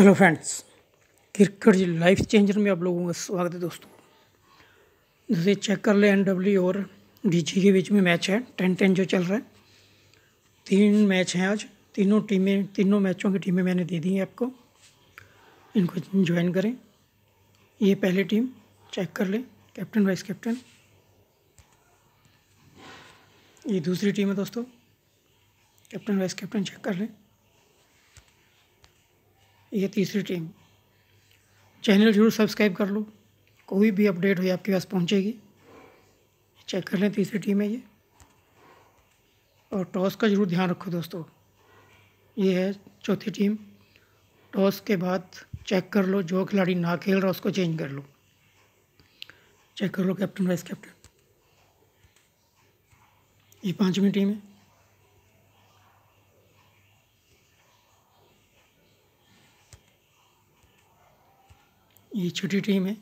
hello friends cricket life changer में आप लोगों का स्वागत है दोस्तों जैसे चेक कर ले एन डब्ल्यू और डी जी के बीच में मैच है टेन टेन जो चल रहा है तीन मैच हैं आज तीनों टीमें तीनों मैचों की टीमें मैंने दे दी हैं आपको इनको ज्वाइन करें ये पहली टीम चेक कर लें कैप्टन वाइस कैप्टन ये दूसरी टीम है दोस्तों कैप्टन वाइस कैप्टन चेक कर लें ये तीसरी टीम चैनल जरूर सब्सक्राइब कर लो कोई भी अपडेट हो आपके पास पहुंचेगी चेक कर लें तीसरी टीम है ये और टॉस का ज़रूर ध्यान रखो दोस्तों ये है चौथी टीम टॉस के बाद चेक कर लो जो खिलाड़ी ना खेल रहा उसको चेंज कर लो चेक कर लो कैप्टन वाइस कैप्टन ये पाँचवीं टीम है ये छोटी टीम है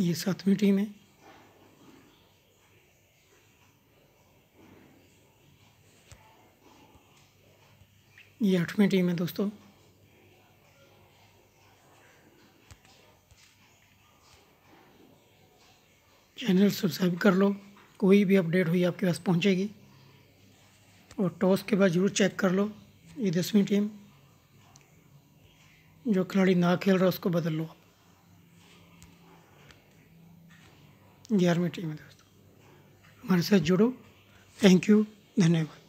ये सातवीं टीम है ये आठवीं टीम है दोस्तों चैनल सब्सक्राइब कर लो कोई भी अपडेट हुई आपके पास पहुंचेगी और टॉस के बाद ज़रूर चेक कर लो ये दसवीं टीम जो खिलाड़ी ना खेल रहा उसको बदल लो आप ग्यारहवीं टीम है दोस्तों हमारे साथ जुड़ो थैंक यू धन्यवाद